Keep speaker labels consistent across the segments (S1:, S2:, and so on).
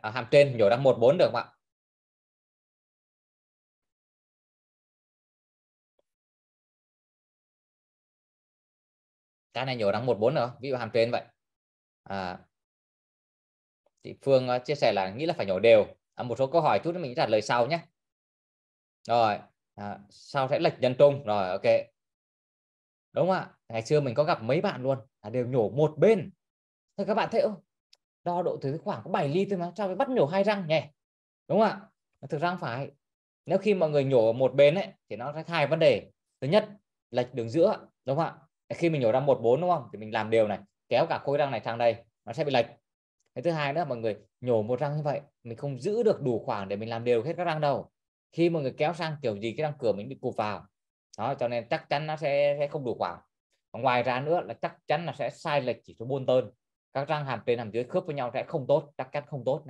S1: ở hàm trên nhổ ra một bốn được không ạ cái này nhổ đăng 14 nữa ví dụ hàm trên vậy à, chị Phương ờ,
S2: chia sẻ là nghĩ là phải nhổ đều à, một số câu hỏi chút mình trả lời sau nhé rồi à, sau sẽ lệch nhân trung rồi ok đúng không ạ ngày xưa mình có gặp mấy bạn luôn là đều nhổ một bên thôi các bạn thấy không đo độ tới khoảng có 7 ly thôi mà cho phải bắt nhổ hai răng nhỉ đúng không ạ thực răng phải nếu khi mà người nhổ một bên ấy thì nó sẽ hai vấn đề thứ nhất lệch đường giữa đúng không ạ khi mình nhổ ra một bốn đúng không thì mình làm đều này kéo cả khối răng này sang đây nó sẽ bị lệch cái thứ hai nữa mọi người nhổ một răng như vậy mình không giữ được đủ khoảng để mình làm đều hết các răng đâu khi mà người kéo sang kiểu gì cái răng cửa mình bị cụp vào đó cho nên chắc chắn nó sẽ, sẽ không đủ khoảng và ngoài ra nữa là chắc chắn là sẽ sai lệch chỉ số buôn tơn các răng hàm trên hàm dưới khớp với nhau sẽ không tốt chắc chắn không tốt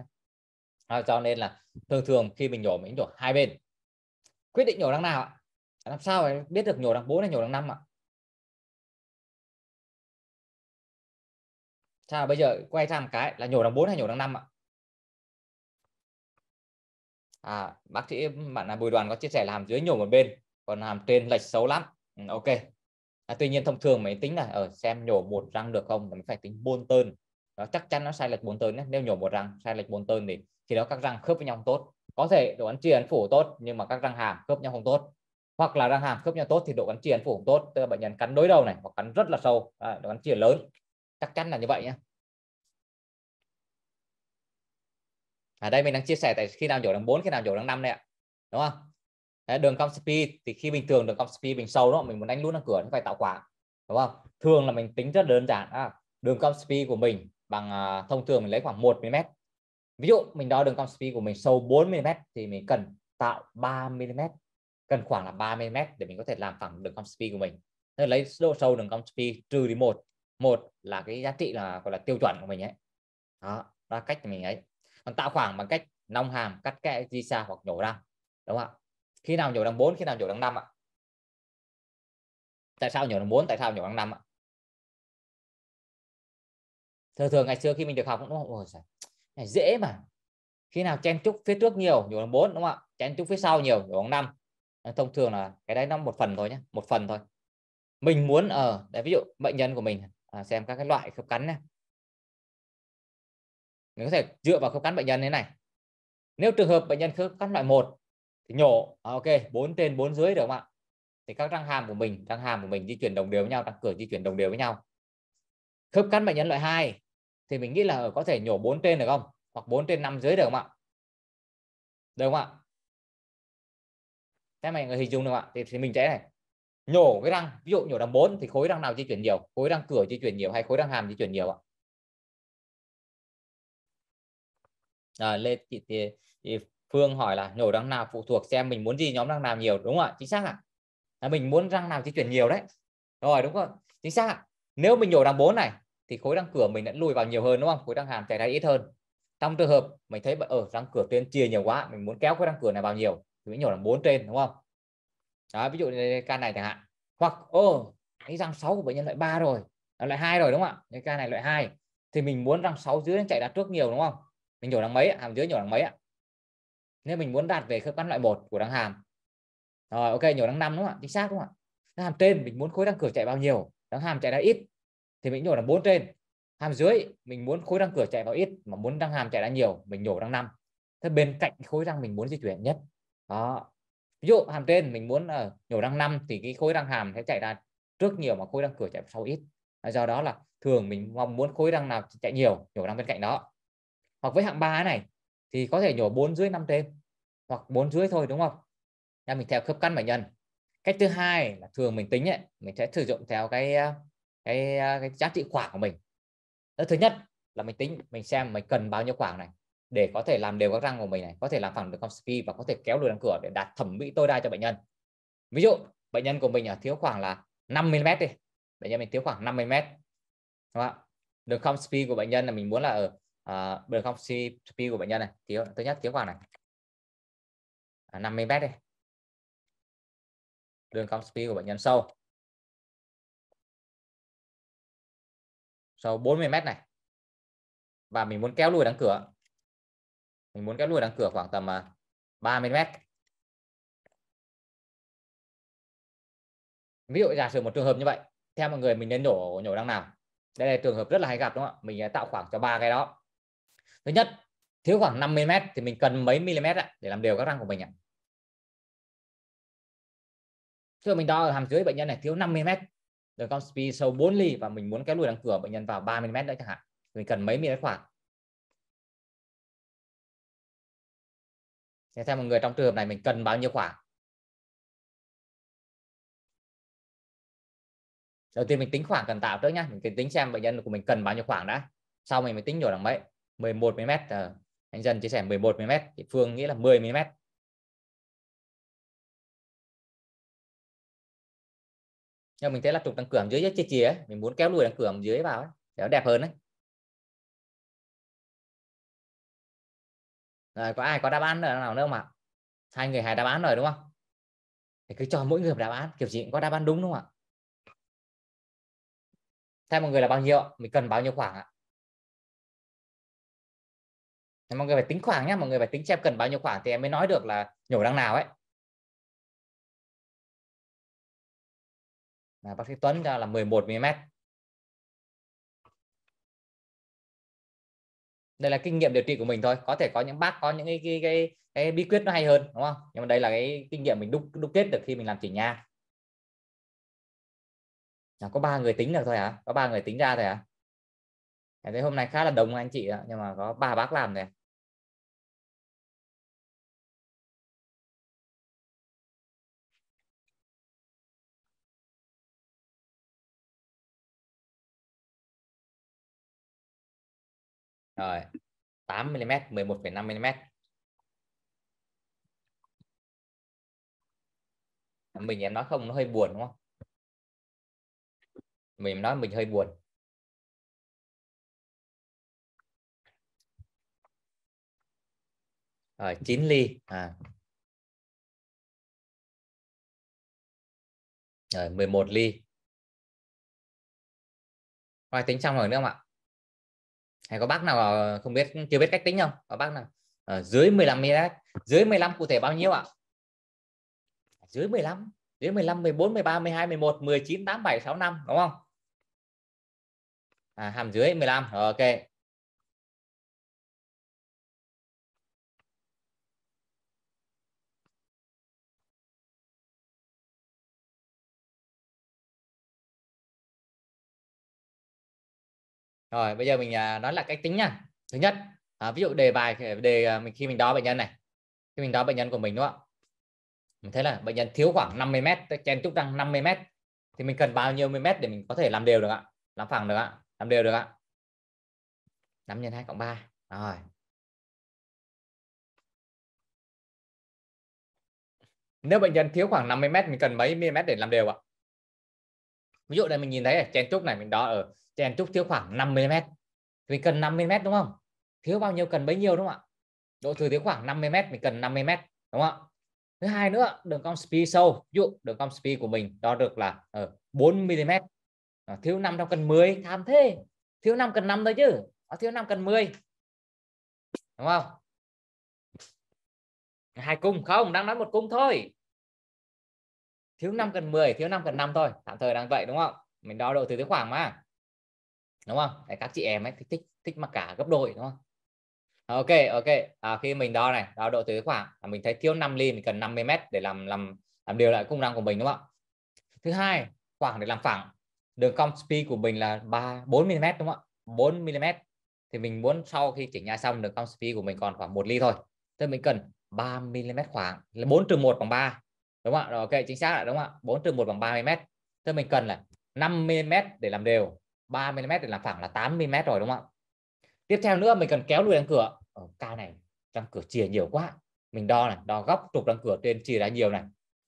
S1: À, cho nên là thường thường khi mình nhổ mình nhổ hai bên quyết định nhổ răng nào ạ làm sao để biết được nhổ răng 4 hay nhổ răng 5 ạ sao bây giờ quay sang một cái là nhổ răng 4 hay nhổ răng 5 ạ à bác sĩ bạn là bùi đoàn có chia sẻ là hàm dưới nhổ
S2: một bên còn hàm trên lệch xấu lắm ừ, ok à, tuy nhiên thông thường máy tính là ở ờ, xem nhổ một răng được không mình phải tính bôn tơn đó, chắc chắn nó sai lệch bốn tơn nhé. nếu nhổ một răng sai lệch bốn tơn thì thì đó các răng khớp với nhau không tốt có thể độ gắn chia ấn phủ tốt nhưng mà các răng hàm khớp nhau không tốt hoặc là răng hàm khớp nhau tốt thì độ gắn chia ấn phủ không tốt tức là bệnh nhân cắn đối đầu này hoặc cắn rất là sâu à, độ gắn chia lớn chắc chắn là như vậy nhé ở à đây mình đang chia sẻ tại khi nào nhổ răng 4 khi nào nhổ răng 5 này ạ đúng không Đấy, đường cong speed thì khi bình thường đường cong speed mình sâu đó mình muốn đánh luôn ra cửa thì phải tạo quả đúng không thường là mình tính rất đơn giản à, đường cong speed của mình bằng uh, thông thường mình lấy khoảng 1 mm ví dụ mình đo đường cong speed của mình sâu 4 mm thì mình cần tạo 3 mm cần khoảng là 3 mm để mình có thể làm phẳng đường cong speed của mình nên lấy độ sâu đường cong speed trừ đi một một là cái giá trị là gọi là tiêu chuẩn của mình ấy đó là cách mình ấy còn tạo khoảng bằng cách nong hàm cắt kẽ di xa hoặc nhổ ra đúng không ạ khi nào nhổ đằng 4 khi
S1: nào nhổ đằng 5 ạ tại sao nhổ đằng 4 tại sao nhổ đằng 5 ạ thường thường ngày xưa khi mình được học cũng ôi giời, này dễ mà
S2: khi nào chen trúc phía trước nhiều nhổ đằng 4 đúng không ạ chen trúc phía sau nhiều nhổ đằng 5 thông thường là cái đấy nó một phần thôi nhé một phần thôi mình muốn ở uh, ví dụ bệnh nhân của mình uh, xem các cái loại khớp cắn này mình có thể dựa vào khớp cắn bệnh nhân thế này nếu trường hợp bệnh nhân khớp cắn loại 1 thì nhổ à, ok bốn trên bốn dưới được không ạ thì các răng hàm của mình răng hàm của mình di chuyển đồng đều với nhau răng cửa di chuyển đồng đều với nhau
S1: khớp cắn bệnh nhân loại 2 thì mình nghĩ là có thể nhổ bốn trên được không hoặc bốn trên năm dưới được không ạ được không ạ thế mọi người
S2: hình dung được không ạ thì, thì mình sẽ này nhổ cái răng ví dụ nhổ răng 4 thì khối răng nào di chuyển nhiều khối răng cửa di chuyển nhiều hay khối răng hàm di chuyển nhiều ạ à, Lê chị, chị, chị Phương hỏi là nhổ răng nào phụ thuộc xem mình muốn gì nhóm răng nào nhiều đúng không ạ chính xác ạ là mình muốn răng nào di chuyển nhiều đấy rồi đúng không chính xác ạ nếu mình nhổ răng 4 này thì khối răng cửa mình đã lùi vào nhiều hơn đúng không khối răng hàm chảy ra ít hơn trong trường hợp mình thấy ở ờ, răng cửa tuyên chia nhiều quá mình muốn kéo khối răng cửa này vào nhiều thì mình nhổ răng 4 trên đúng không đó ví dụ như ca này chẳng hạn hoặc ô cái răng 6 của bệnh nhân loại 3 rồi loại 2 rồi đúng không ạ cái ca này loại 2 thì mình muốn răng 6 dưới chạy ra trước nhiều đúng không mình nhổ răng mấy hàm dưới nhổ răng mấy ạ nếu mình muốn đạt về khớp cắn loại 1 của đăng hàm rồi ok nhổ đăng 5 đúng không ạ chính xác đúng không ạ đăng hàm trên mình muốn khối răng cửa chạy bao nhiêu đăng hàm chạy ra ít thì mình nhổ là 4 trên hàm dưới mình muốn khối răng cửa chạy vào ít mà muốn răng hàm chạy ra nhiều mình nhổ răng 5 thế bên cạnh khối răng mình muốn di chuyển nhất đó ví dụ hàm trên mình muốn uh, nhổ răng 5 thì cái khối răng hàm sẽ chạy ra trước nhiều mà khối răng cửa chạy sau ít do đó là thường mình mong muốn khối răng nào chạy nhiều nhổ răng bên cạnh đó hoặc với hạng ba này thì có thể nhổ 4 dưới 5 trên hoặc 4 dưới thôi đúng không? Là mình theo khớp căn bệnh nhân. Cách thứ hai là thường mình tính ấy, mình sẽ sử dụng theo cái à, cái à, cái giá trị khoảng của mình. Đó thứ nhất là mình tính mình xem mình cần bao nhiêu khoảng này để có thể làm đều các răng của mình này, có thể làm phẳng được con ski và có thể kéo lùi răng cửa để đạt thẩm mỹ tối đa cho bệnh nhân. Ví dụ, bệnh nhân của mình ở à, thiếu khoảng là 5 mm đi. Bệnh nhân mình thiếu khoảng 5 mm. Đúng không ạ? Được không speed của bệnh nhân là mình muốn là ở à, không CP của bệnh
S1: nhân này thiếu thứ nhất thiếu khoảng này à, 50 mét đây đường không CP của bệnh nhân sâu sâu 40 mét này và mình muốn kéo lùi đóng cửa mình muốn kéo lùi đóng cửa khoảng tầm 30 à, mét ví dụ giả sử một trường hợp như vậy theo mọi người mình nên nhổ nhổ đăng
S2: nào đây là trường hợp rất là hay gặp đúng không ạ mình tạo khoảng cho ba cái đó thứ nhất thiếu khoảng 50 mét thì mình cần mấy mm để làm đều các răng của mình ạ Thưa mình đo ở hàm dưới bệnh nhân này thiếu 50 mét đường con speed sâu 4 ly và mình muốn
S1: cái lùi đóng cửa bệnh nhân vào 3 mm nữa chẳng hạn mình cần mấy mm khoảng Thế theo mọi người trong trường hợp này mình cần bao nhiêu khoảng đầu tiên mình tính khoảng cần tạo trước nhá
S2: mình tính xem bệnh nhân của mình cần bao nhiêu khoảng đã sau mình mới tính nhổ đằng mấy 11 mm à, anh
S1: dân chia sẻ 11 mm thì phương nghĩ là 10 mm nhưng mình thấy là trục đằng cường dưới chia chia mình muốn kéo lùi đằng cường dưới vào để nó đẹp hơn đấy rồi có ai có đáp án nữa nào nữa mà hai người hai đáp án rồi đúng không thì cứ cho mỗi người một đáp án kiểu gì cũng có đáp án đúng đúng không ạ theo mọi người là bao nhiêu mình cần bao nhiêu khoảng ạ mọi người phải tính khoảng nhé mọi người phải tính xem cần bao nhiêu khoảng thì em mới nói được là nhổ đằng nào ấy là bác sĩ Tuấn cho là 11 mm đây là kinh nghiệm điều trị của mình thôi có
S2: thể có những bác có những cái cái, cái, cái bí quyết nó hay hơn đúng không nhưng mà đây là cái kinh nghiệm mình đúc đúc kết được
S1: khi mình làm chỉnh nha à, có ba người tính được thôi hả có ba người tính ra thôi hả thấy hôm nay khá là đông anh chị ạ nhưng mà có ba bác làm này rồi 8 mm 11,5 mm mình em nói không nó hơi buồn đúng không mình nói mình hơi buồn rồi 9 ly à rồi 11 ly ngoài tính trong rồi nữa không ạ hay có bác nào không biết chưa biết cách tính không có bác nào
S2: ở ờ, dưới 15 ml dưới 15 cụ thể bao nhiêu ạ dưới
S1: 15 dưới 15 14 13 12 11 19 8 7 6 5 đúng không à, hàm dưới 15 ok rồi bây giờ mình à, nói là cách tính nha thứ nhất à, ví dụ đề bài à,
S2: đề à, mình khi mình đo bệnh nhân này khi mình đo bệnh nhân của mình đúng không mình thấy là bệnh nhân thiếu khoảng 50 mét chen trúc răng 50 mét thì mình cần bao nhiêu mươi mét để mình có thể làm đều được ạ làm phẳng
S1: được ạ làm đều được ạ Năm nhân hai cộng ba. rồi nếu bệnh nhân thiếu khoảng 50 mét mình cần mấy mm để làm đều ạ ví dụ đây mình nhìn thấy ở chen trúc này mình đo ở
S2: chen trúc thiếu khoảng 5 mm mình cần 5 mm đúng không thiếu bao nhiêu cần bấy nhiêu đúng không ạ độ thừa thiếu khoảng 50 mét mình cần 50 mét đúng không ạ thứ hai nữa đường cong speed sâu ví dụ đường cong speed của mình đo được là ở 4 mm ờ, thiếu 5 trong cần 10
S1: tham thế thiếu 5 cần 5 thôi chứ à, thiếu 5 cần 10 đúng không hai cung không đang nói một cung thôi
S2: thiếu 5 cần 10 thiếu 5 cần 5 thôi tạm thời đang vậy đúng không mình đo độ từ tới khoảng mà đúng không để các chị em ấy thích thích thích mặc cả gấp đôi đúng không ok ok à, khi mình đo này đo độ từ tới khoảng là mình thấy thiếu 5 ly mình cần 50 mét để làm làm làm điều lại cung năng của mình đúng không thứ hai khoảng để làm phẳng đường cong speed của mình là 3 4 mm đúng không ạ 4 mm thì mình muốn sau khi chỉnh nhà xong đường cong speed của mình còn khoảng 1 ly thôi thế mình cần 3 mm khoảng là 4 trừ 1 bằng 3 đúng không ạ ok chính xác là đúng không ạ 4 trừ 1 bằng 30 mét thế mình cần là 5 mm để làm đều 3 mm để làm phẳng là 8 mm rồi đúng không ạ tiếp theo nữa mình cần kéo lùi đằng cửa ở cao này răng cửa chìa nhiều quá mình đo này đo góc trục răng cửa trên chia ra nhiều này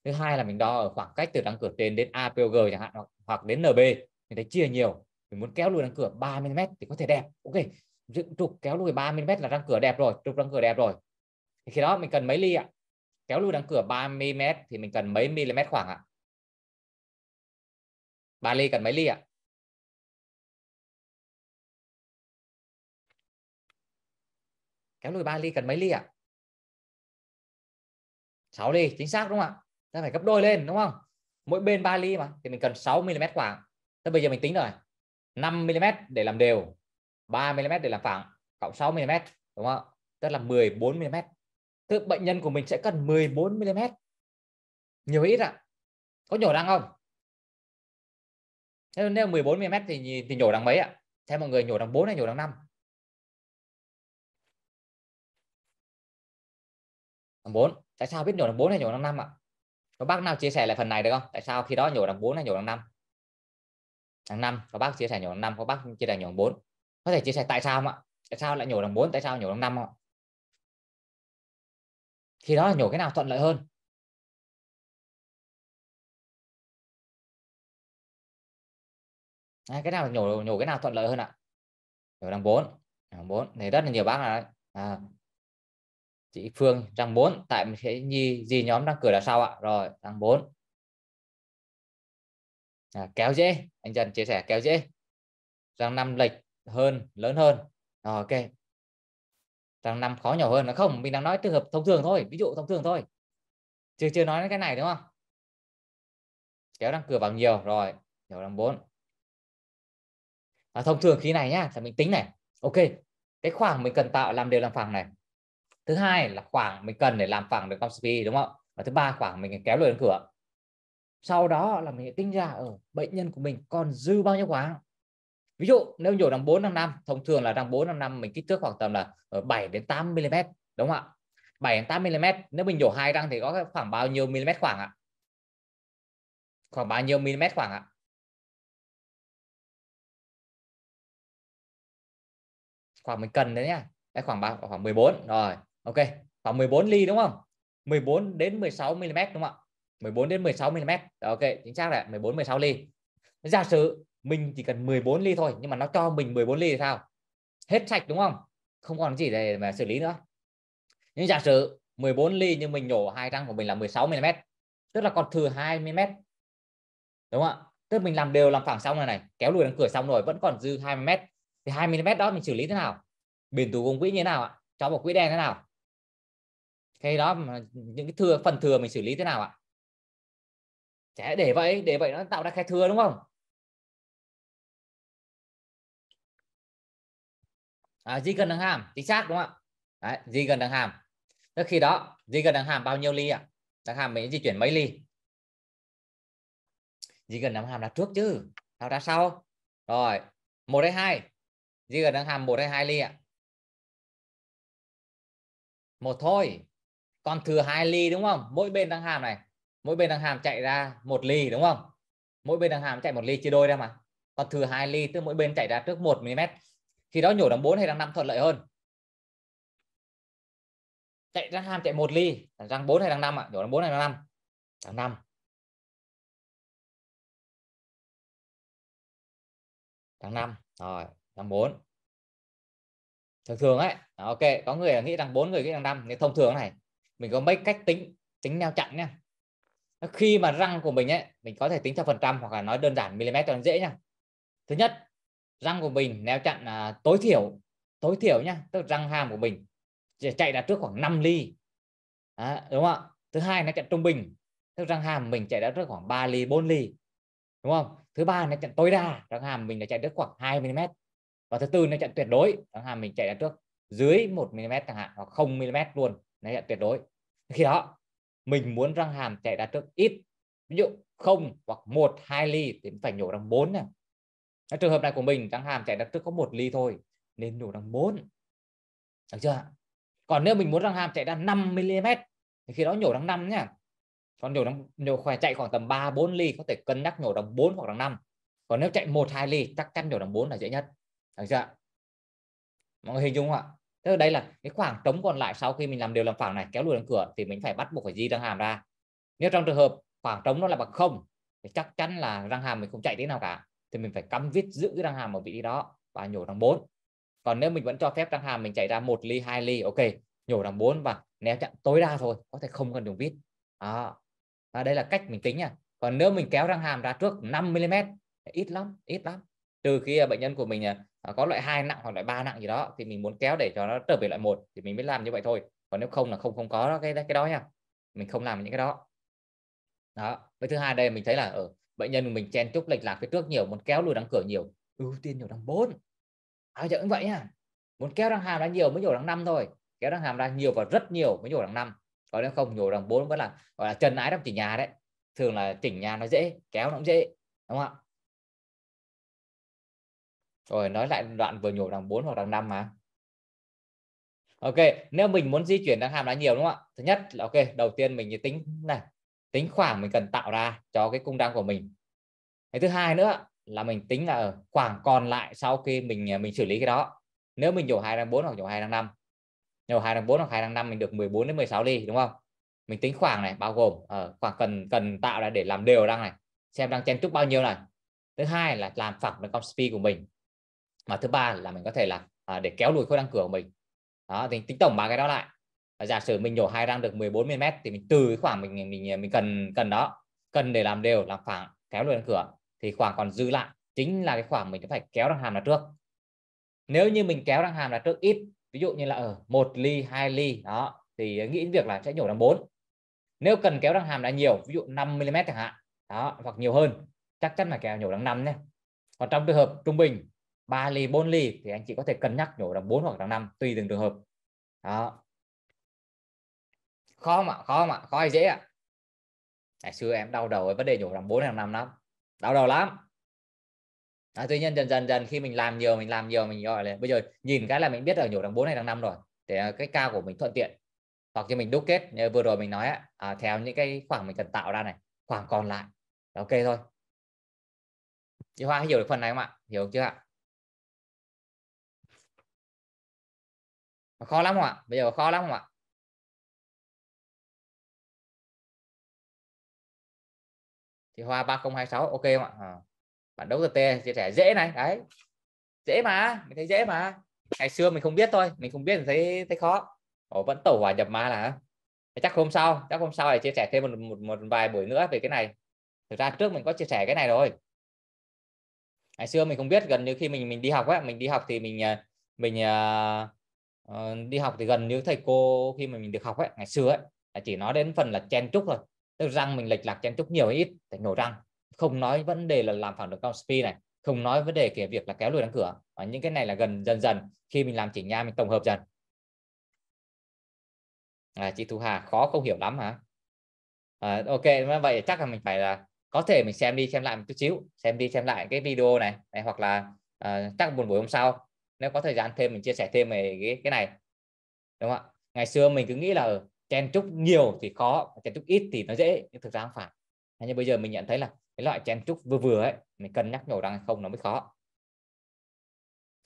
S2: thứ hai là mình đo ở khoảng cách từ răng cửa trên đến APG chẳng hạn hoặc đến NB mình thấy chia nhiều mình muốn kéo lùi răng cửa 3 mm thì có thể đẹp ok dựng trục kéo lùi 3 mm là răng cửa đẹp rồi trục răng cửa đẹp rồi thì khi đó mình cần mấy ly ạ kéo lui đóng cửa 30 mm thì mình cần mấy mm
S1: khoảng ạ? À? 3 ly cần mấy ly ạ? À? Kéo lùi 3 ly cần mấy ly ạ? À? 6 ly, chính xác đúng không ạ? Ta phải gấp đôi
S2: lên đúng không? Mỗi bên 3 ly mà thì mình cần 6 mm khoảng. Thế bây giờ mình tính rồi. 5 mm để làm đều, 3 mm để làm phẳng, cộng 6 mm đúng không Tức là 14 mm tức bệnh nhân của mình sẽ cần 14 mm nhiều ít ạ à?
S1: có nhổ răng không thế nếu 14 mm thì thì nhổ răng mấy ạ à? thế mọi người nhổ răng 4 hay nhổ răng 5 răng 4 tại sao biết nhổ răng 4 hay nhổ răng 5 ạ à? có bác nào chia
S2: sẻ lại phần này được không tại sao khi đó nhổ răng 4 hay nhổ răng 5 răng 5 có bác chia sẻ nhổ răng 5
S1: có bác chia sẻ nhổ răng 4 có thể chia sẻ tại sao không ạ tại sao lại nhổ răng 4 tại sao nhổ răng 5 không ạ khi đó là nhổ cái nào thuận lợi hơn à, cái nào nhổ nhổ cái nào thuận lợi hơn ạ nhổ đằng bốn đằng 4 thì rất là nhiều bác là à, chị Phương đằng bốn tại mình sẽ nhi gì nhóm đang cửa là sao ạ rồi đằng bốn à, kéo dễ anh Trần chia sẻ kéo dễ răng năm lệch hơn lớn hơn rồi, ok rằng năm khó nhỏ hơn nó không mình đang nói trường hợp thông thường thôi ví dụ thông thường thôi chưa chưa nói đến cái này đúng không kéo đang cửa bằng nhiều rồi hiểu răng bốn
S2: à, thông thường khi này nhá là mình tính này ok cái khoảng mình cần tạo làm đều làm phẳng này thứ hai là khoảng mình cần để làm phẳng được speed đúng không và thứ ba khoảng mình kéo lưỡi cửa sau đó là mình tính ra ở ờ, bệnh nhân của mình còn dư bao nhiêu khoảng ví dụ nếu nhổ răng 4 5 năm thông thường là răng 4 5 năm mình kích thước khoảng tầm là 7 ờ, đến 8 mm
S1: đúng không ạ 7 đến 8 mm nếu mình nhổ hai răng thì có khoảng bao nhiêu mm khoảng ạ khoảng bao nhiêu mm khoảng ạ khoảng mình cần đấy nhá đấy, khoảng bao khoảng 14 rồi
S2: ok khoảng 14 ly đúng không 14 đến 16 mm đúng không ạ 14 đến 16 mm ok chính xác là 14 16 ly giả sử mình chỉ cần 14 ly thôi nhưng mà nó cho mình 14 ly thì sao hết sạch đúng không không còn gì để mà xử lý nữa nhưng giả sử 14 ly nhưng mình nhổ hai răng của mình là 16 mm tức là còn thừa 2 mm đúng không ạ tức mình làm đều làm phẳng xong này này kéo lùi đằng cửa xong rồi vẫn còn dư 2 mm thì 2 mm đó mình xử lý thế nào biển tù vùng quỹ như thế nào ạ cho một quỹ đen thế nào
S1: cái đó những cái thừa phần thừa mình xử lý thế nào ạ sẽ để vậy để vậy nó tạo ra khe thừa đúng không à, di gần đằng hàm chính xác đúng không ạ Đấy, di
S2: gần đằng hàm tức khi đó di gần đằng hàm bao nhiêu ly ạ à? đằng hàm mình di chuyển mấy ly
S1: di gần đằng hàm là trước chứ sao ra sau rồi một hay hai di gần đằng hàm một hay hai ly ạ một thôi còn thừa hai ly đúng không mỗi bên đằng hàm này mỗi bên đằng hàm
S2: chạy ra một ly đúng không mỗi bên đằng hàm chạy một ly chia đôi ra mà còn thừa hai ly tức mỗi bên chạy ra trước 1 mm khi đó nhổ đằng 4 hay đằng 5 thuận lợi hơn
S1: chạy răng ham chạy một ly răng 4 hay răng 5 ạ nhổ răng 4 hay răng 5 răng 5 răng 5 rồi răng 4 thường thường ấy à, ok có người nghĩ răng 4
S2: người nghĩ răng 5 nhưng thông thường này mình có mấy cách tính tính neo chặn nha khi mà răng của mình ấy mình có thể tính theo phần trăm hoặc là nói đơn giản mm cho nó dễ nha thứ nhất răng của mình nếu chặn à, tối thiểu tối thiểu nhá tức răng hàm của mình chạy ra trước khoảng 5 ly à, đúng không ạ thứ hai nó chặn trung bình tức răng hàm mình chạy ra trước khoảng 3 ly 4 ly đúng không thứ ba nó chặn tối đa răng hàm mình là chạy trước khoảng 2 mm và thứ tư nó chặn tuyệt đối răng hàm mình chạy ra trước dưới 1 mm chẳng hạn hoặc 0 mm luôn nó chặn tuyệt đối khi đó mình muốn răng hàm chạy ra trước ít ví dụ không hoặc một hai ly thì phải nhổ răng bốn này ở trường hợp này của mình tăng hàm chạy đặt trước có một ly thôi nên đủ tăng 4. Được chưa? Còn nếu mình muốn răng hàm chạy ra 5 mm thì khi đó nhổ tăng 5 nhá. Còn nhổ tăng nhổ khỏe chạy khoảng tầm 3 4 ly có thể cân nhắc nhổ tăng 4 hoặc tăng 5. Còn nếu chạy 1 2 ly chắc chắn nhổ tăng 4 là dễ nhất. Được chưa? Mọi người hình dung không ạ? Thế đây là cái khoảng trống còn lại sau khi mình làm điều làm phẳng này kéo lùi đằng cửa thì mình phải bắt buộc phải di răng hàm ra. Nếu trong trường hợp khoảng trống nó là bằng không thì chắc chắn là răng hàm mình không chạy thế nào cả thì mình phải cắm vít giữ răng hàm ở vị trí đó và nhổ răng 4 còn nếu mình vẫn cho phép răng hàm mình chảy ra một ly hai ly ok nhổ răng 4 và né chặn tối đa thôi có thể không cần dùng vít à, và đây là cách mình tính nha còn nếu mình kéo răng hàm ra trước 5 mm ít lắm ít lắm Từ khi à, bệnh nhân của mình à, à, có loại hai nặng hoặc loại ba nặng gì đó thì mình muốn kéo để cho nó trở về loại một thì mình mới làm như vậy thôi còn nếu không là không không có cái cái đó nha mình không làm những cái đó đó với thứ hai đây mình thấy là ở ờ, bệnh nhân mình chen chúc lệch lạc phía trước nhiều muốn kéo lùi đóng cửa nhiều ưu ừ, tiên nhiều đằng bốn, à giờ cũng vậy à muốn kéo đằng hàm ra nhiều mới nhổ đằng năm thôi kéo đằng hàm ra nhiều và rất nhiều mới nhổ đằng năm, có nếu không nhổ đằng bốn vẫn là gọi là chân ái đắp chỉnh nhà đấy thường
S1: là chỉnh nhà nó dễ kéo nó cũng dễ đúng không ạ rồi nói lại đoạn vừa nhổ đằng 4 hoặc đằng 5 mà Ok, nếu mình
S2: muốn di chuyển đằng hàm ra nhiều đúng không ạ? Thứ nhất là ok, đầu tiên mình tính này, tính khoảng mình cần tạo ra cho cái cung đăng của mình cái thứ hai nữa là mình tính ở khoảng còn lại sau khi mình à, mình xử lý cái đó nếu mình nhổ hai đăng bốn hoặc nhổ hai đăng năm, nhổ hai đăng bốn hoặc hai đăng năm mình được 14 đến 16 ly đúng không mình tính khoảng này bao gồm ở ờ, khoảng cần cần tạo ra để làm đều đăng này xem đăng chen trúc bao nhiêu này thứ hai là làm phẳng với con speed của mình mà thứ ba là mình có thể là à, để kéo lùi khối đăng cửa của mình đó thì tính tổng ba cái đó lại giả sử mình nhổ hai răng được 14mm thì mình từ cái khoảng mình mình mình cần cần đó cần để làm đều làm khoảng kéo luôn cửa thì khoảng còn dư lại chính là cái khoảng mình phải kéo răng hàm là trước nếu như mình kéo răng hàm là trước ít ví dụ như là ở một ly hai ly đó thì nghĩ đến việc là sẽ nhổ răng bốn nếu cần kéo răng hàm là nhiều ví dụ 5 mm chẳng hạn đó hoặc nhiều hơn chắc chắn là kéo nhổ răng năm nhé còn trong trường hợp trung bình 3 ly 4 ly thì anh chị có thể cân nhắc nhổ răng 4 hoặc răng 5 tùy từng trường hợp đó khó mà khó mà khó hay dễ ạ à? ngày xưa em đau đầu với vấn đề nhổ răng bốn hàng năm lắm đau đầu lắm à, tuy nhiên dần dần dần khi mình làm nhiều mình làm nhiều mình gọi là bây giờ nhìn cái là mình biết ở nhổ răng bốn hay răng năm rồi để ờ, cái cao của mình thuận tiện hoặc như mình đúc kết như vừa rồi mình nói à, theo những cái khoảng mình cần tạo ra này khoảng
S1: còn lại là ok thôi chị Hoa hiểu được phần này không ạ hiểu chưa ạ khó lắm không ạ bây giờ khó lắm không ạ thì hòa 3026 ok không ạ à. bản đấu tt chia sẻ dễ này đấy
S2: dễ mà mình thấy dễ mà ngày xưa mình không biết thôi mình không biết mình thấy thấy khó Ồ, vẫn tổ hòa nhập ma là chắc hôm sau chắc hôm sau này chia sẻ thêm một, một một vài buổi nữa về cái này thực ra trước mình có chia sẻ cái này rồi ngày xưa mình không biết gần như khi mình mình đi học ấy mình đi học thì mình ờ, mình uh, đi học thì gần như thầy cô khi mà mình được học ấy ngày xưa ấy chỉ nói đến phần là chen trúc thôi tức răng mình lệch lạc chen chúc nhiều hay ít để nổ răng không nói vấn đề là làm phản được cao speed này không nói vấn đề kể việc là kéo lùi đóng cửa và những cái này là gần dần dần khi mình làm chỉnh nha mình tổng hợp dần à, chị Thu Hà khó không hiểu lắm hả à, ok vậy chắc là mình phải là có thể mình xem đi xem lại một chút xíu xem đi xem lại cái video này, này hoặc là à, chắc một buổi hôm sau nếu có thời gian thêm mình chia sẻ thêm về cái, cái này đúng không ạ ngày xưa mình cứ nghĩ là ừ, chen trúc nhiều thì khó chen trúc ít thì nó dễ nhưng thực ra không phải Như bây giờ mình nhận thấy là cái loại chen trúc vừa vừa ấy mình cân nhắc nhổ răng hay không nó mới khó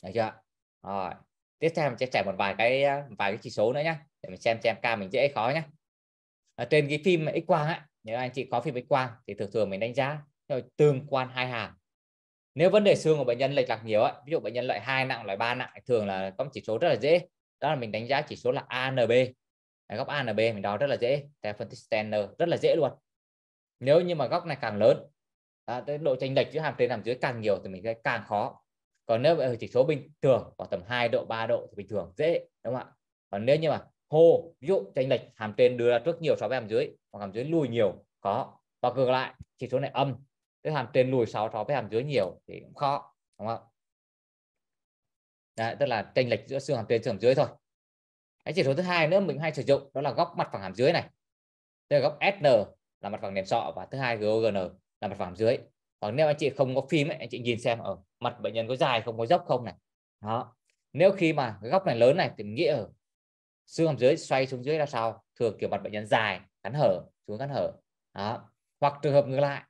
S2: được chưa rồi tiếp theo mình sẽ trải một vài cái ờ, vài cái chỉ số nữa nhá để mình xem xem ca mình dễ khó nhá ở ờ, trên cái phim x quang ấy nếu anh chị có phim x quang thì thường thường mình đánh giá theo tương quan hai hàng nếu vấn đề xương của bệnh nhân lệch lạc nhiều ấy, ví dụ bệnh nhân loại hai nặng loại ba nặng thường là có một chỉ số rất là dễ đó là mình đánh giá chỉ số là ANB góc A là B mình đo rất là dễ theo phân tích Stenner rất là dễ luôn nếu như mà góc này càng lớn à, độ chênh lệch giữa hàm trên hàm dưới càng nhiều thì mình sẽ càng khó còn nếu ở ừ, chỉ số bình thường khoảng tầm 2 độ 3 độ thì bình thường dễ đúng không ạ còn nếu như mà hô ví dụ chênh lệch hàm trên đưa ra trước nhiều so với hàm dưới hoặc hàm dưới lùi nhiều khó và ngược lại chỉ số này âm tức hàm trên lùi sáu so với hàm dưới nhiều thì cũng khó đúng không ạ Đấy, tức là chênh lệch giữa xương hàm trên xương hàm dưới thôi cái chỉ số thứ hai nữa mình hay sử dụng đó là góc mặt phẳng hàm dưới này tức là góc SN là mặt phẳng nền sọ và thứ hai GOGN là mặt phẳng dưới còn nếu anh chị không có phim ấy, anh chị nhìn xem ở mặt bệnh nhân có dài không có dốc không này đó nếu khi mà cái góc này lớn này thì nghĩa ở xương hàm dưới xoay xuống dưới ra sao thường kiểu mặt bệnh nhân dài cắn hở xuống cắn hở đó hoặc trường hợp ngược lại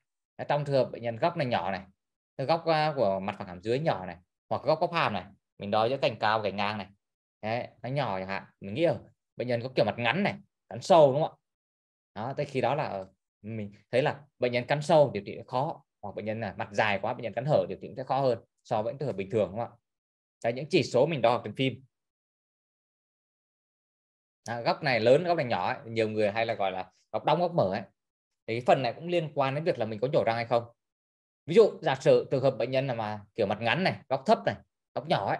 S2: trong trường hợp bệnh nhân góc này nhỏ này góc à, của mặt phẳng hàm dưới nhỏ này hoặc góc có hàm này mình đo giữa cành cao và cành ngang này đấy, nó nhỏ chẳng hạn mình nghĩ là bệnh nhân có kiểu mặt ngắn này cắn sâu đúng không ạ đó tới khi đó là ờ, mình thấy là bệnh nhân cắn sâu điều trị khó hoặc bệnh nhân là mặt dài quá bệnh nhân cắn hở điều trị sẽ khó hơn so với trường hợp bình thường đúng không ạ đấy, những chỉ số mình đo trên phim đó, góc này lớn góc này nhỏ ấy. nhiều người hay là gọi là góc đóng góc mở ấy thì cái phần này cũng liên quan đến việc là mình có nhổ răng hay không ví dụ giả sử trường hợp bệnh nhân là mà kiểu mặt ngắn này góc thấp này góc nhỏ ấy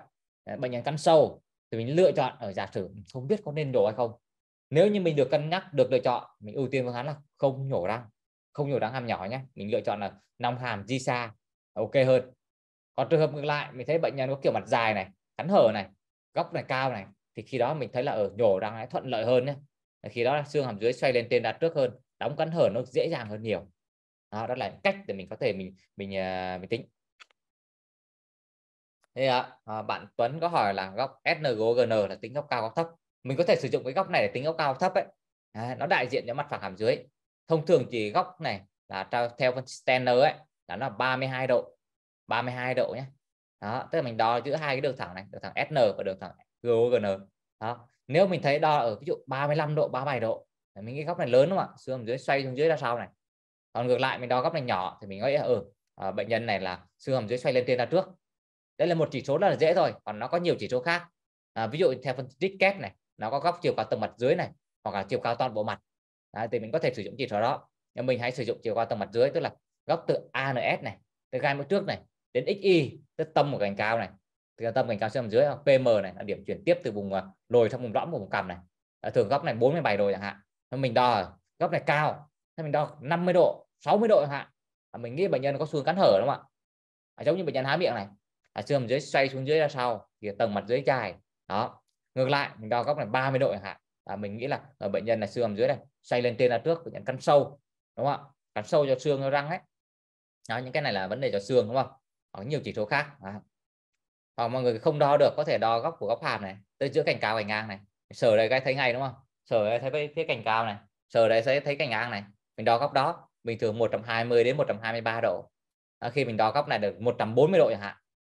S2: bệnh nhân cắn sâu thì mình lựa chọn ở giả sử không biết có nên nhổ hay không nếu như mình được cân nhắc được lựa chọn mình ưu tiên phương án là không nhổ răng không nhổ răng hàm nhỏ nhé mình lựa chọn là nong hàm di xa ok hơn còn trường hợp ngược lại mình thấy bệnh nhân có kiểu mặt dài này cắn hở này góc này cao này thì khi đó mình thấy là ở ờ, nhổ răng ấy thuận lợi hơn nhé khi đó là xương hàm dưới xoay lên trên đặt trước hơn đóng cắn hở nó dễ dàng hơn nhiều đó, đó là cách để mình có thể mình mình ờ, mình tính thì à, à, bạn Tuấn có hỏi là góc SnGn là tính góc cao góc thấp mình có thể sử dụng cái góc này để tính góc cao góc thấp ấy à, nó đại diện cho mặt phẳng hàm dưới thông thường chỉ góc này là theo phân Stenner ấy là nó là 32 độ 32 độ nhé đó tức là mình đo giữa hai cái đường thẳng này đường thẳng SN và đường thẳng Gn. đó nếu mình thấy đo ở ví dụ 35 độ 37 độ mình cái góc này lớn đúng không ạ xương dưới xoay xuống dưới ra sau này còn ngược lại mình đo góc này nhỏ thì mình nghĩ ở ừ, ờ, bệnh nhân này là xương hàm dưới xoay lên trên ra trước đây là một chỉ số là dễ rồi còn nó có nhiều chỉ số khác à, ví dụ theo phân tích kép này nó có góc chiều cao tầng mặt dưới này hoặc là chiều cao toàn bộ mặt à, thì mình có thể sử dụng chỉ số đó nhưng mình hãy sử dụng chiều cao tầng mặt dưới tức là góc từ ANS này từ gai mũi trước này đến XY tức tâm của cành cao này từ tâm cành cao xuống dưới PM này là điểm chuyển tiếp từ vùng à, lồi trong vùng lõm của vùng cằm này à, thường góc này 47 độ chẳng hạn mình đo góc này cao thế mình đo 50 độ 60 độ chẳng hạn à, mình nghĩ bệnh nhân có xương cắn hở đúng không ạ à, giống như bệnh nhân há miệng này À, xương dưới xoay xuống dưới ra sau thì tầng mặt dưới chai đó ngược lại mình đo góc này 30 độ chẳng hạn à, mình nghĩ là ở ờ, bệnh nhân là xương dưới này xoay lên trên ra trước bệnh nhân cắn sâu đúng không ạ cắn sâu cho xương cho răng ấy đó những cái này là vấn đề cho xương đúng không có nhiều chỉ số khác à. hoặc mọi người không đo được có thể đo góc của góc hàm này tới giữa cành cao cành ngang này sờ đây cái thấy ngay đúng không sờ đây thấy phía cành cao này sờ đây sẽ thấy cành ngang này mình đo góc đó bình thường 120 đến 123 độ à, khi mình đo góc này được 140 độ chẳng hạn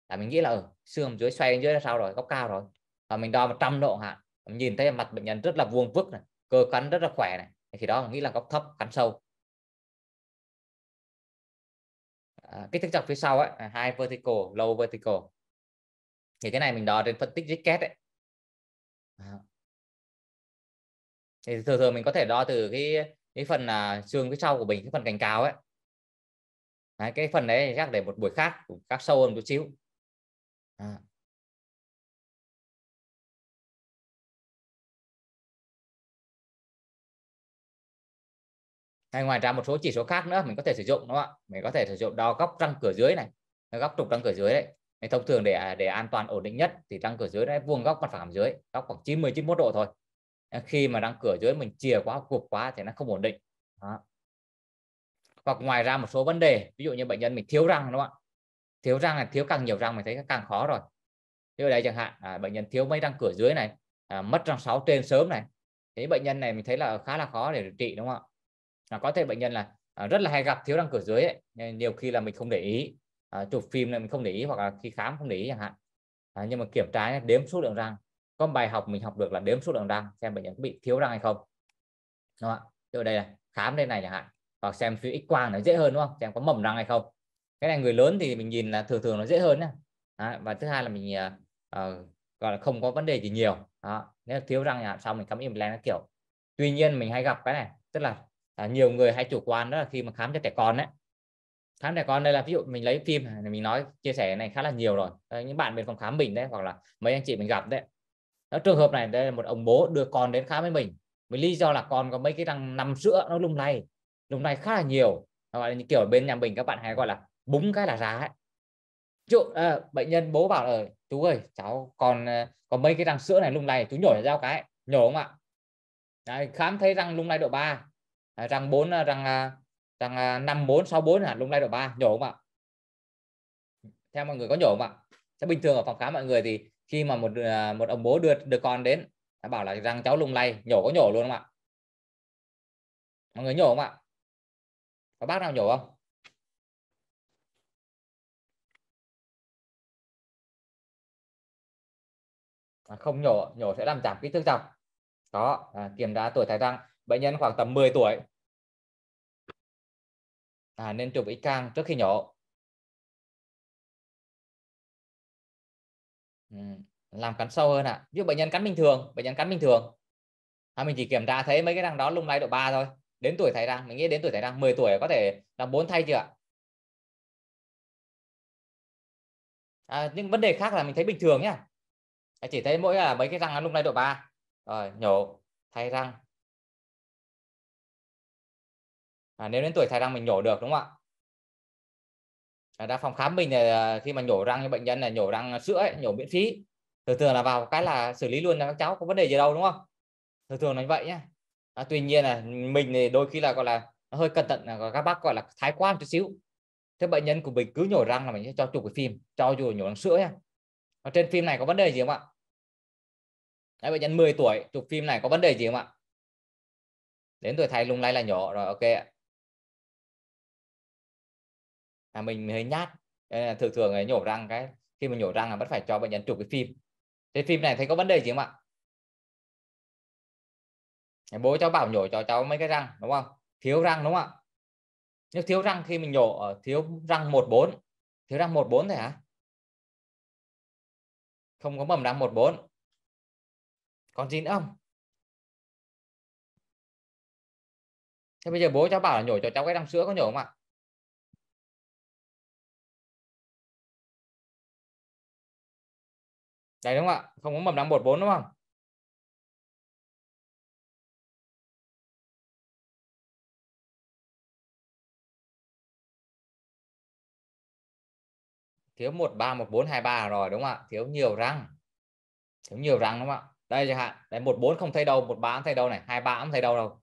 S2: là mình nghĩ là ừ, xương dưới xoay đến dưới là sao rồi góc cao rồi và mình đo 100 độ hạn mình nhìn thấy mặt bệnh nhân rất là vuông vức này cơ cắn rất là khỏe này thì đó mình nghĩ là góc thấp cắn sâu
S1: à, cái thức dọc phía sau ấy hai vertical low vertical thì cái này mình đo trên phân tích Ricket ấy à.
S2: thì thường thường mình có thể đo từ cái cái phần à, xương phía sau của mình cái phần cành cao ấy
S1: Đấy, cái phần đấy chắc để một buổi khác khác sâu hơn một chút xíu à. hay ngoài ra một số chỉ số khác nữa mình có thể sử dụng đúng không ạ mình có thể sử dụng đo góc răng cửa dưới này góc trục răng cửa dưới đấy nên thông thường để
S2: để an toàn ổn định nhất thì răng cửa dưới đấy vuông góc mặt phẳng dưới góc khoảng 90 91 độ thôi ờ, khi mà răng cửa dưới mình chìa quá gục quá thì nó không ổn định đó. hoặc ngoài ra một số vấn đề ví dụ như bệnh nhân mình thiếu răng đúng không ạ thiếu răng là thiếu càng nhiều răng mình thấy càng khó rồi như ở đây chẳng hạn à, bệnh nhân thiếu mấy răng cửa dưới này à, mất răng sáu trên sớm này thế bệnh nhân này mình thấy là khá là khó để điều trị đúng không ạ à, có thể bệnh nhân là à, rất là hay gặp thiếu răng cửa dưới ấy. Nên nhiều khi là mình không để ý à, chụp phim này mình không để ý hoặc là khi khám không để ý chẳng hạn à, nhưng mà kiểm tra đếm số lượng răng có bài học mình học được là đếm số lượng răng xem bệnh nhân có bị thiếu răng hay không đúng không ạ ở đây là khám đây này chẳng hạn hoặc xem phim x quang nó dễ hơn đúng không xem có mầm răng hay không cái này người lớn thì mình nhìn là thường thường nó dễ hơn nhá à, và thứ hai là mình uh, gọi là không có vấn đề gì nhiều đó. nếu thiếu răng nhà sau mình cắm implant nó kiểu tuy nhiên mình hay gặp cái này tức là à, nhiều người hay chủ quan đó là khi mà khám cho trẻ con đấy khám trẻ con đây là ví dụ mình lấy phim mình nói chia sẻ này khá là nhiều rồi à, những bạn bên phòng khám mình đấy hoặc là mấy anh chị mình gặp đấy đó, trường hợp này đây là một ông bố đưa con đến khám với mình vì lý do là con có mấy cái răng nằm sữa nó lung lay lung lay khá là nhiều gọi là như kiểu bên nhà mình các bạn hay gọi là búng cái là ra ấy chú à, ờ, bệnh nhân bố bảo là ờ, chú ơi cháu còn ờ, còn mấy cái răng sữa này lúc này chú nhổ ra cái nhổ không ạ Đấy, khám thấy răng lúc này độ 3 răng 4 răng răng 5 4 6 4 là lúc này độ 3 nhổ không ạ theo mọi người có nhổ không ạ Thế bình thường ở phòng khám mọi người thì khi mà một một ông bố đưa được con đến đã bảo là răng cháu lung lay nhổ
S1: có nhổ luôn không ạ mọi người nhổ không ạ có bác nào nhổ không à, không nhổ nhổ sẽ làm giảm kích thước dọc đó à, kiểm tra tuổi thái răng bệnh nhân khoảng tầm 10 tuổi à, nên chụp ít cang trước khi nhổ ừ, làm cắn sâu hơn ạ à. ví dụ bệnh nhân cắn bình thường bệnh nhân cắn bình thường
S2: à, mình chỉ kiểm tra thấy mấy cái răng đó lung lay độ 3 thôi đến tuổi thái răng mình nghĩ đến tuổi thái răng 10 tuổi có thể làm bốn
S1: thay chưa ạ à, những vấn đề khác là mình thấy bình thường nhé anh chỉ thấy mỗi là mấy cái răng lúc này độ 3 rồi nhổ thay răng à, nếu đến tuổi thay răng mình nhổ được đúng không ạ à, đã phòng khám mình là khi mà nhổ răng cho bệnh nhân là nhổ răng sữa
S2: ấy, nhổ miễn phí thường thường là vào cái là xử lý luôn là các cháu có vấn đề gì đâu đúng không thường thường là như vậy nhé. à, tuy nhiên là mình thì đôi khi là gọi là nó hơi cẩn thận là các bác gọi là thái quá một chút xíu thế bệnh nhân của mình cứ nhổ răng là mình sẽ cho chụp cái phim cho dù nhổ răng sữa nhá
S1: ở trên phim này có vấn đề gì không ạ Đấy, bệnh nhân 10 tuổi chụp phim này có vấn đề gì không ạ đến tuổi thay lung lay là nhỏ rồi ok ạ à, mình hơi nhát thường thường ấy, nhổ răng cái khi mình nhổ răng là vẫn phải cho bệnh nhân chụp cái phim thế phim này thấy có vấn đề gì không ạ bố cháu bảo nhổ cho cháu mấy cái răng đúng không thiếu răng đúng không ạ nếu thiếu răng khi mình nhổ ờ, thiếu răng một bốn thiếu răng một bốn thôi hả không có mầm năm một bốn còn gì nữa không thế bây giờ bố cháu bảo là nhổ cho cháu cái răng sữa có nhổ không ạ đấy đúng không ạ không có mầm năm một bốn đúng không thiếu một ba một bốn hai ba rồi đúng không ạ thiếu nhiều răng thiếu nhiều răng đúng không ạ đây chẳng hạn đây một bốn không thấy đâu một ba không thấy
S2: đâu này hai ba không thấy đâu đâu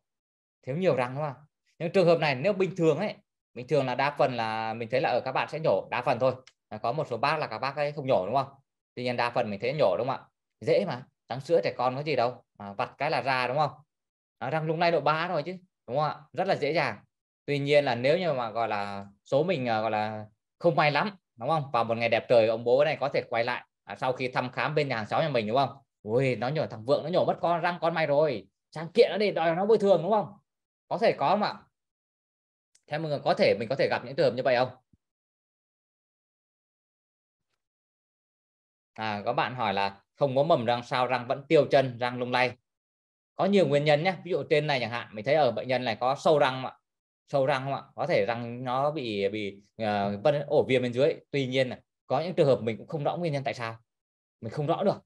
S2: thiếu nhiều răng đúng không ạ những trường hợp này nếu bình thường ấy bình thường là đa phần là mình thấy là ở ờ, các bạn sẽ nhổ đa phần thôi có một số bác là các bác ấy không nhổ đúng không tuy nhiên đa phần mình thấy nhổ đúng không ạ dễ mà trắng sữa trẻ con có gì đâu à, vặt cái là ra đúng không à, răng lúc này độ ba rồi chứ đúng không ạ rất là dễ dàng tuy nhiên là nếu như mà gọi là số mình ờ, gọi là không may lắm đúng không vào một ngày đẹp trời ông bố này có thể quay lại à, sau khi thăm khám bên nhà hàng xóm nhà mình đúng không ui nó nhổ thằng vượng nó nhổ mất con răng con mày rồi
S1: sang kiện nó đi đòi nó bồi thường đúng không có thể có mà, ạ theo mọi người có thể mình có thể gặp những trường hợp như vậy không à, có bạn hỏi là không có mầm răng sao răng vẫn tiêu chân răng lung lay có nhiều
S2: nguyên nhân nhé ví dụ trên này chẳng hạn mình thấy ở bệnh nhân này có sâu răng mà sâu răng không ạ có thể răng nó bị bị uh, vân ổ viêm bên dưới tuy nhiên là có những trường hợp mình cũng không rõ nguyên nhân tại sao mình không rõ được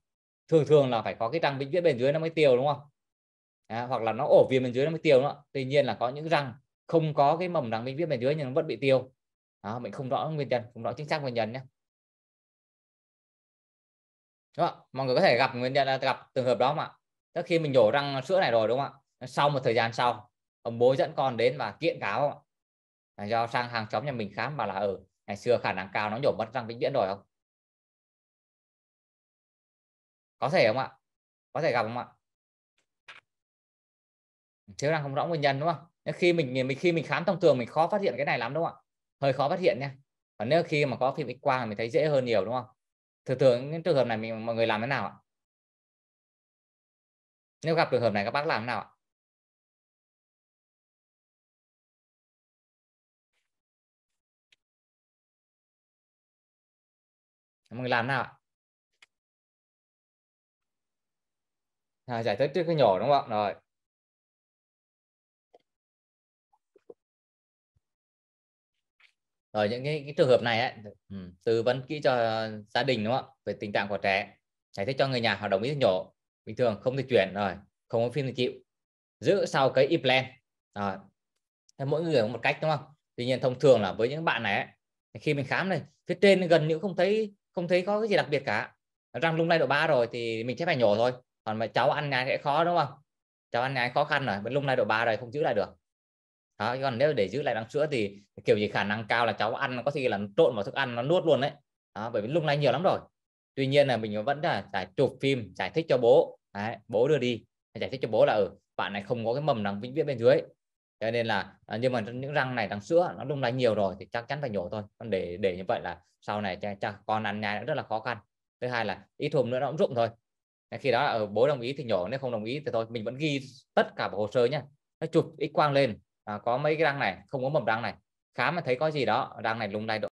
S2: thường thường là phải có cái răng vĩnh viễn bên dưới nó mới tiêu đúng không à, hoặc là nó ổ viêm bên dưới nó mới tiêu nữa tuy nhiên là có những răng không có cái mầm răng vĩnh viễn bên dưới nhưng nó vẫn bị tiêu à, mình không rõ nguyên nhân không rõ chính xác nguyên nhân nhé đúng không? mọi người có thể gặp nguyên nhân là gặp trường hợp đó mà tức khi mình nhổ răng sữa này rồi đúng không ạ sau một thời gian sau ông bố dẫn con đến và kiện cáo không ạ do sang
S1: hàng xóm nhà mình khám mà là ở ừ, ngày xưa khả năng cao nó nhổ mất răng vĩnh viễn rồi không có thể không ạ có thể gặp không ạ thiếu đang không rõ nguyên nhân đúng không nếu khi mình mình khi mình khám thông thường mình khó phát hiện cái này lắm đúng
S2: không ạ hơi khó phát hiện nha còn nếu khi mà có phim x quang mình thấy dễ hơn nhiều đúng không thường thường
S1: những trường hợp này mình mọi người làm thế nào ạ nếu gặp trường hợp này các bác làm thế nào ạ mọi người làm nào à, giải thích trước cái nhỏ đúng không ạ rồi rồi những cái, cái trường hợp này ấy, ừ, tư vấn kỹ cho gia đình đúng không ạ về
S2: tình trạng của trẻ giải thích cho người nhà họ đồng ý nhỏ, bình thường không thể chuyển rồi không có phim thì chịu giữ sau cái implant rồi mỗi người có một cách đúng không tuy nhiên thông thường là với những bạn này ấy, khi mình khám này phía trên gần như không thấy không thấy có cái gì đặc biệt cả răng lung lay độ 3 rồi thì mình sẽ phải nhổ thôi còn mà cháu ăn nhái sẽ khó đúng không cháu ăn nhái khó khăn rồi vẫn lung lay độ 3 rồi không giữ lại được đó còn nếu để giữ lại răng sữa thì kiểu gì khả năng cao là cháu ăn có khi là trộn vào thức ăn nó nuốt luôn đấy đó, bởi vì lung lay nhiều lắm rồi tuy nhiên là mình vẫn là giải chụp phim giải thích cho bố đấy, bố đưa đi giải thích cho bố là ở ừ, bạn này không có cái mầm răng vĩnh viễn bên dưới cho nên là à, nhưng mà những răng này răng sữa nó lung lay nhiều rồi thì chắc chắn phải nhổ thôi còn để để như vậy là sau này cha, cha con ăn nhai rất là khó khăn thứ hai là ít thùm nữa nó cũng rụng thôi khi đó ở ờ, bố đồng ý thì nhổ nếu không đồng ý thì thôi mình vẫn ghi
S1: tất cả hồ sơ nhé nó chụp x quang lên à, có mấy cái răng này không có mầm răng này khám mà thấy có gì đó răng này lung lay độ